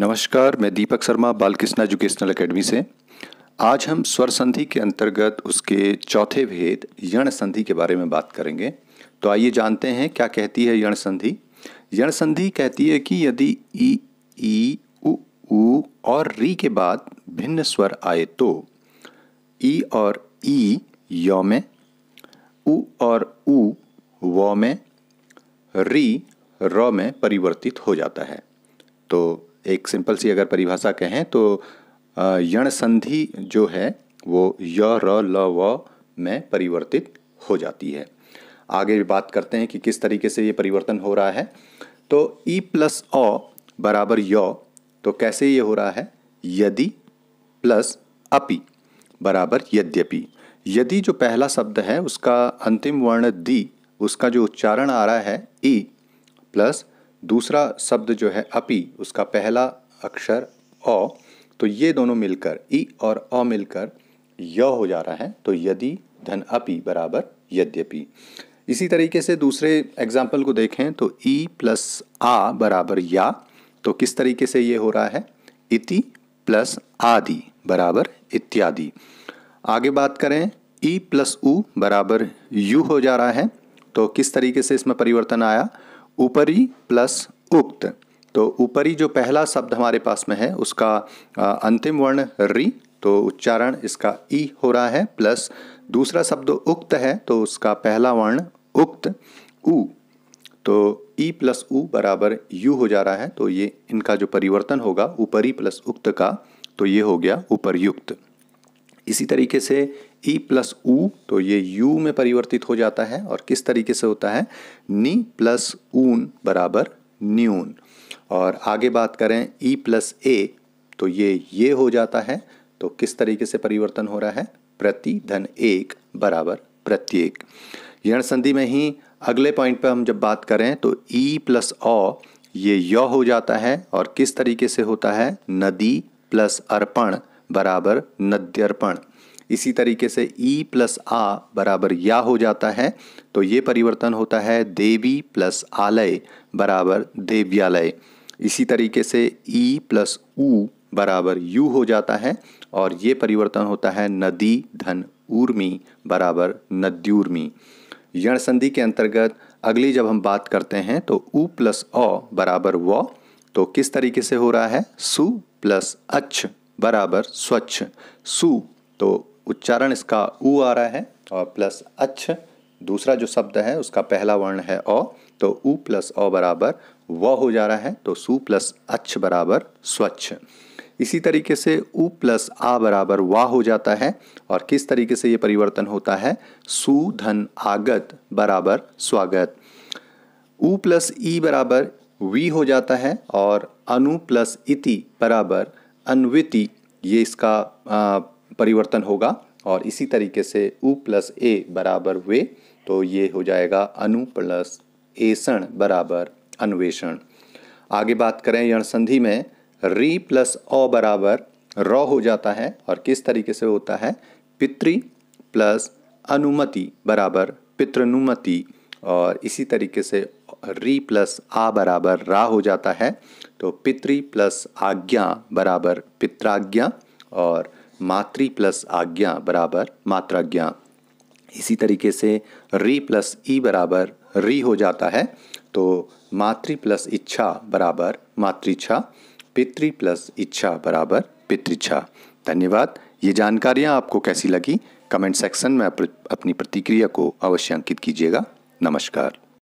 नमस्कार मैं Deepak Sharma Balkrishna educational academy से आज हम स्वर संधि के अंतर्गत उसके चौथे भेद यण संधि के बारे में बात करेंगे तो आइए जानते हैं क्या कहती है यण संधि यण संधि कहती है कि यदि ई ई उ उ और री के बाद भिन्न स्वर आए तो ई और ई यो में उ और उ व में री र में परिवर्तित हो जाता है तो एक सिंपल सी अगर परिभाषा कहें तो यण संधि जो है वो य र ल व में परिवर्तित हो जाती है आगे बात करते हैं कि किस तरीके से ये परिवर्तन हो रहा है तो ई प्लस अ बराबर य तो कैसे ये हो रहा है यदि प्लस अपि बराबर यद्यपि यदि जो पहला शब्द है उसका अंतिम वर्ण दी उसका जो उच्चारण आ रहा है ई प्लस दूसरा शब्द जो है अपी उसका पहला अक्षर अ तो ये दोनों मिलकर ई और अ मिलकर य हो जा रहा है तो यदि धन अपी बराबर यद्यपि इसी तरीके से दूसरे एग्जाम्पल को देखें तो ई प्लस आ बराबर या तो किस तरीके से ये हो रहा है इति प्लस आदि बराबर इत्यादि आगे बात करें ई प्लस ऊ बराबर यू हो जा रहा है तो किस तरीके से इसमें परिवर्तन आया ऊपरी प्लस उक्त तो ऊपरी जो पहला शब्द हमारे पास में है उसका अंतिम वर्ण री तो उच्चारण इसका ई हो रहा है प्लस दूसरा शब्द उक्त है तो उसका पहला वर्ण उक्त ऊ तो ई प्लस ऊ बराबर यू हो जा रहा है तो ये इनका जो परिवर्तन होगा ऊपरी प्लस उक्त का तो ये हो गया ऊपरयुक्त इसी तरीके से ई प्लस ऊ तो ये यू में परिवर्तित हो जाता है और किस तरीके से होता है नी प्लस ऊन बराबर न्यून और आगे बात करें ई प्लस ए तो ये ये हो जाता है तो किस तरीके से परिवर्तन हो रहा है प्रति धन एक बराबर प्रत्येक यण संधि में ही अगले पॉइंट पर हम जब बात करें तो ई प्लस ओ ये य हो जाता है और किस तरीके से होता है नदी प्लस अर्पण बराबर नद्यर्पण इसी तरीके से ई प्लस आ बराबर या हो जाता है तो ये परिवर्तन होता है देवी प्लस आलय बराबर देव्यालय इसी तरीके से ई प्लस ऊ बराबर यू हो जाता है और ये परिवर्तन होता है नदी धन ऊर्मी बराबर नद्यूर्मी यण संधि के अंतर्गत अगली जब हम बात करते हैं तो ऊ प्लस अ बराबर व तो किस तरीके से हो रहा है सु प्लस अच्छ बराबर स्वच्छ सु तो उच्चारण इसका ऊ आ रहा है और प्लस अच्छ दूसरा जो शब्द है उसका पहला वर्ण है अ तो ऊ प्लस अ बराबर व हो जा रहा है तो सु प्लस अच्छ बराबर स्वच्छ इसी तरीके से उ प्लस आ बराबर वा हो जाता है और किस तरीके से ये परिवर्तन होता है सु धन आगत बराबर स्वागत उ प्लस ई बराबर वी हो जाता है और अनु प्लस इति बराबर अन्विति ये इसका परिवर्तन होगा और इसी तरीके से ऊ प्लस ए बराबर वे तो ये हो जाएगा अनु प्लस एसण बराबर अन्वेषण आगे बात करें यण संधि में री प्लस अ बराबर र हो जाता है और किस तरीके से होता है पितृ प्लस अनुमति बराबर पितृनुमति और इसी तरीके से री प्लस आ बराबर रा हो जाता है तो पितृ प्लस आज्ञा बराबर पित्राज्ञा और मातृ प्लस आज्ञा बराबर मात्राज्ञा इसी तरीके से री प्लस ई बराबर री हो जाता है तो मातृ प्लस इच्छा बराबर मातृच्छा पितृ प्लस इच्छा बराबर पितृच्छा धन्यवाद ये जानकारियाँ आपको कैसी लगी कमेंट सेक्शन में अपनी प्रतिक्रिया को अवश्य अंकित कीजिएगा नमस्कार